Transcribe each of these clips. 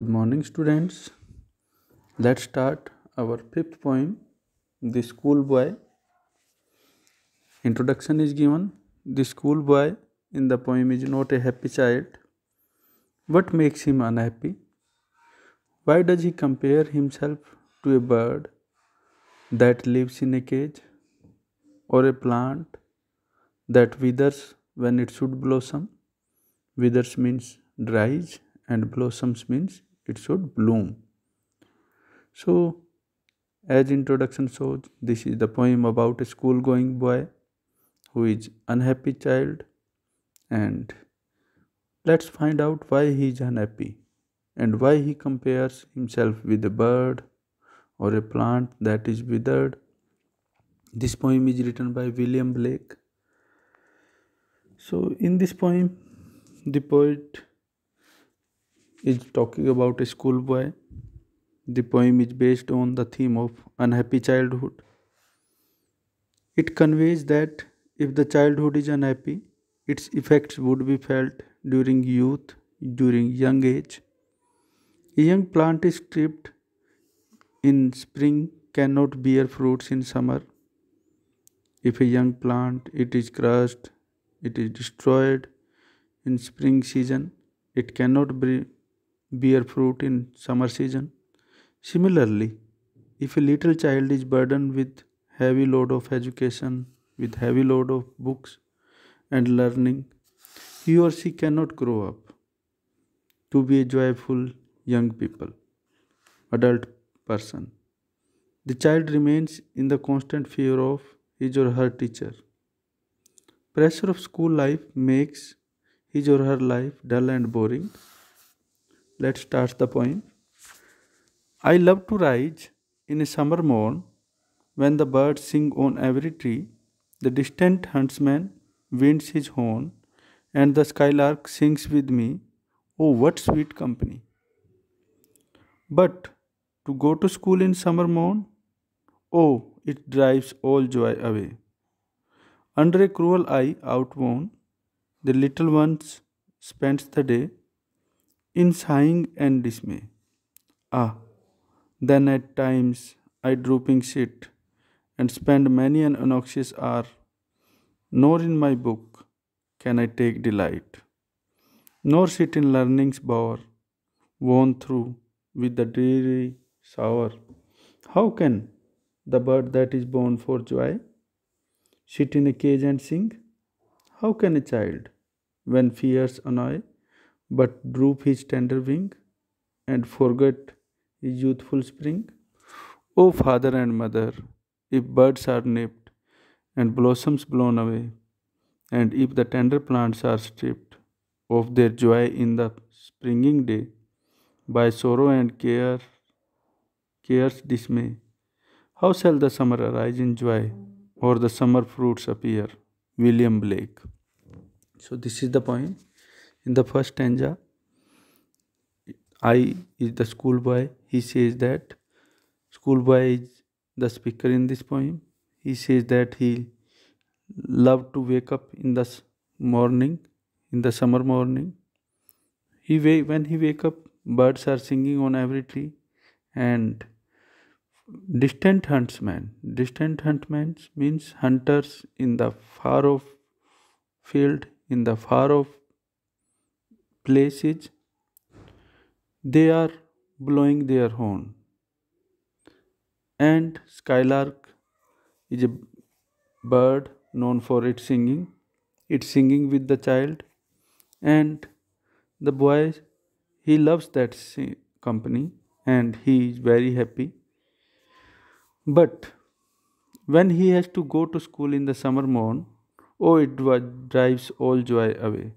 Good morning, students. Let's start our fifth poem, The Schoolboy. Introduction is given. The schoolboy in the poem is not a happy child. What makes him unhappy? Why does he compare himself to a bird that lives in a cage or a plant that withers when it should blossom? Withers means dries and blossoms means it should bloom so as introduction shows this is the poem about a school going boy who is unhappy child and let's find out why he is unhappy and why he compares himself with a bird or a plant that is withered this poem is written by william blake so in this poem the poet is talking about a schoolboy. The poem is based on the theme of unhappy childhood. It conveys that if the childhood is unhappy, its effects would be felt during youth, during young age. A young plant is stripped in spring, cannot bear fruits in summer. If a young plant, it is crushed, it is destroyed in spring season, it cannot be bear fruit in summer season. Similarly, if a little child is burdened with heavy load of education, with heavy load of books and learning, he or she cannot grow up to be a joyful young people, adult person. The child remains in the constant fear of his or her teacher. Pressure of school life makes his or her life dull and boring let's start the poem. I love to rise in a summer morn when the birds sing on every tree, the distant huntsman winds his horn, and the skylark sings with me. Oh, what sweet company! But to go to school in summer morn, oh, it drives all joy away. Under a cruel eye outworn, the little ones spends the day in sighing and dismay. Ah, then at times I drooping sit and spend many an noxious hour, nor in my book can I take delight, nor sit in learning's bower, worn through with the dreary sour. How can the bird that is born for joy sit in a cage and sing? How can a child, when fears annoy, but droop his tender wing and forget his youthful spring? O father and mother, if birds are nipped and blossoms blown away, and if the tender plants are stripped of their joy in the springing day by sorrow and care, care's dismay, how shall the summer arise in joy or the summer fruits appear? William Blake. So, this is the point in the first stanza i is the schoolboy he says that schoolboy is the speaker in this poem he says that he loved to wake up in the morning in the summer morning he wake, when he wake up birds are singing on every tree and distant huntsmen distant huntsmen means hunters in the far off field in the far off Places, they are blowing their horn and skylark is a bird known for its singing it's singing with the child and the boy he loves that company and he is very happy but when he has to go to school in the summer morn oh it drives all joy away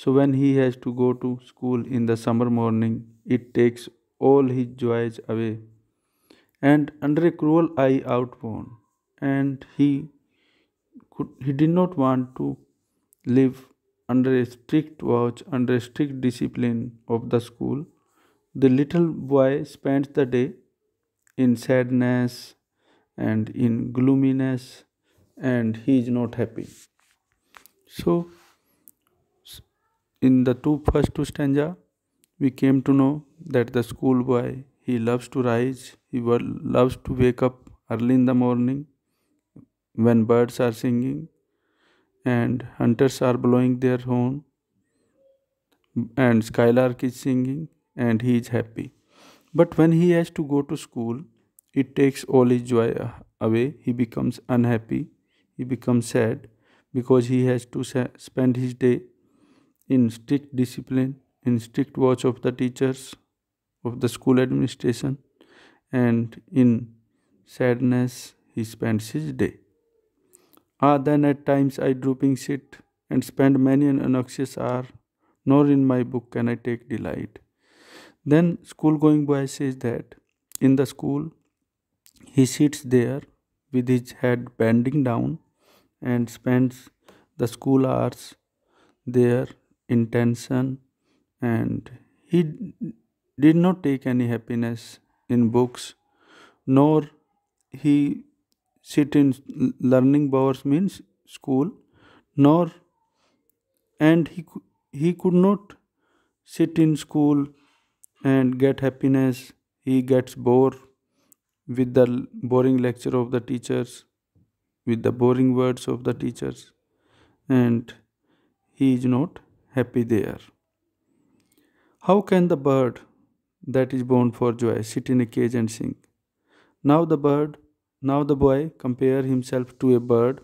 so when he has to go to school in the summer morning, it takes all his joys away. And under a cruel eye outworn, and he could he did not want to live under a strict watch, under a strict discipline of the school. The little boy spends the day in sadness and in gloominess, and he is not happy. So in the two first two stanza, we came to know that the schoolboy he loves to rise, he loves to wake up early in the morning when birds are singing and hunters are blowing their horn and skylark is singing and he is happy. But when he has to go to school, it takes all his joy away. He becomes unhappy. He becomes sad because he has to spend his day in strict discipline, in strict watch of the teachers, of the school administration, and in sadness he spends his day. Ah, then at times I drooping sit and spend many an noxious hour, nor in my book can I take delight. Then school going boy says that in the school he sits there with his head bending down and spends the school hours there intention and he d- did not take any happiness in books nor he sit in learning bowers means school nor and he he could not sit in school and get happiness he gets bored with the boring lecture of the teachers with the boring words of the teachers and he is not happy they are. How can the bird that is born for joy sit in a cage and sing? Now the bird, now the boy compare himself to a bird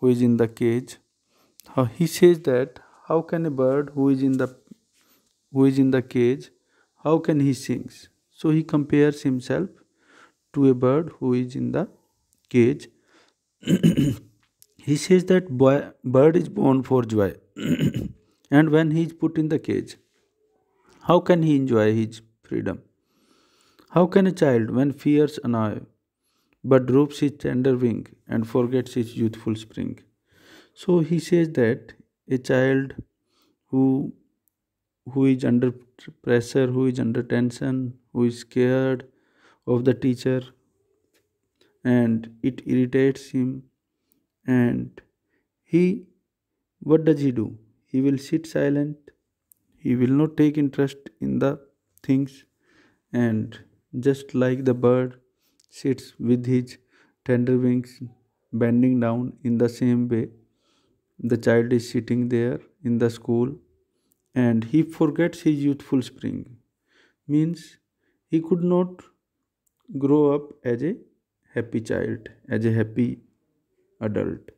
who is in the cage. Uh, he says that how can a bird who is in the who is in the cage, how can he sing? So he compares himself to a bird who is in the cage. he says that boy, bird is born for joy. and when he is put in the cage, how can he enjoy his freedom? How can a child, when fears annoy, but droops his tender wing and forgets its youthful spring? So he says that a child who who is under pressure, who is under tension, who is scared of the teacher, and it irritates him, and he what does he do? he will sit silent he will not take interest in the things and just like the bird sits with his tender wings bending down in the same way the child is sitting there in the school and he forgets his youthful spring means he could not grow up as a happy child as a happy adult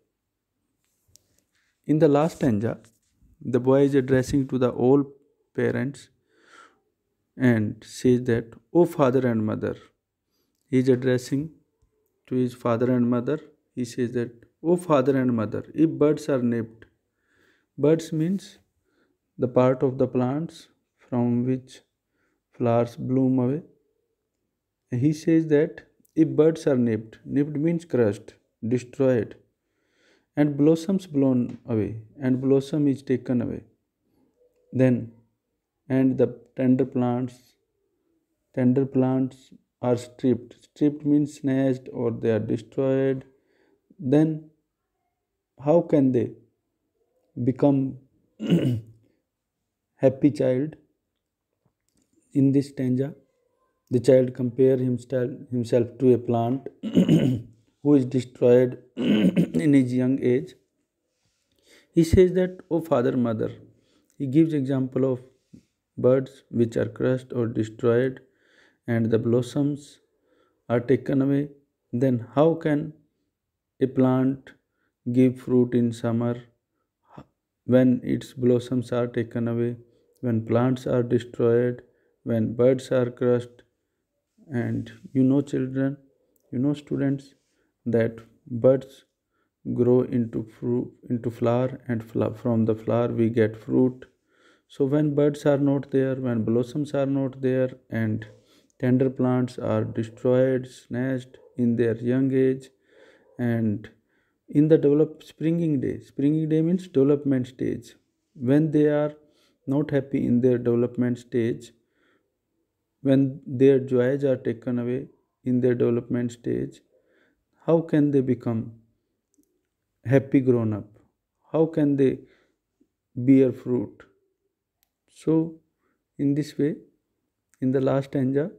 in the last stanza the boy is addressing to the old parents and says that oh father and mother he is addressing to his father and mother he says that oh father and mother if birds are nipped birds means the part of the plants from which flowers bloom away he says that if birds are nipped nipped means crushed destroyed and blossoms blown away and blossom is taken away then and the tender plants tender plants are stripped stripped means snatched or they are destroyed then how can they become happy child in this stanza the child compare himself himself to a plant who is destroyed in his young age. He says that, O oh father, mother, he gives example of birds which are crushed or destroyed and the blossoms are taken away. Then how can a plant give fruit in summer when its blossoms are taken away, when plants are destroyed, when birds are crushed? And you know, children, you know, students, that buds grow into fruit into flower and from the flower we get fruit so when buds are not there when blossoms are not there and tender plants are destroyed snatched in their young age and in the develop springing day springing day means development stage when they are not happy in their development stage when their joys are taken away in their development stage how can they become happy grown up? How can they bear fruit? So, in this way, in the last stanza,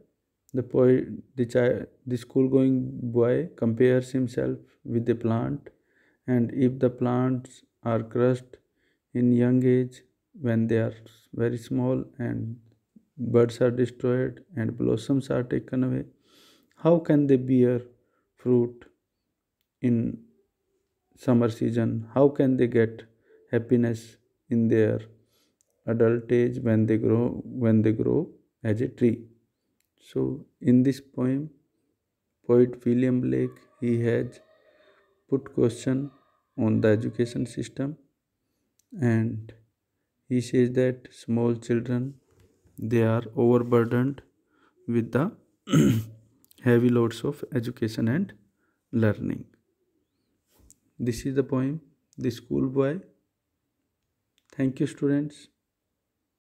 the poet, the child, the school-going boy compares himself with the plant, and if the plants are crushed in young age, when they are very small and birds are destroyed and blossoms are taken away, how can they bear fruit in summer season how can they get happiness in their adult age when they grow when they grow as a tree so in this poem poet william blake he has put question on the education system and he says that small children they are overburdened with the heavy loads of education and learning this is the poem, The Schoolboy. Thank you, students.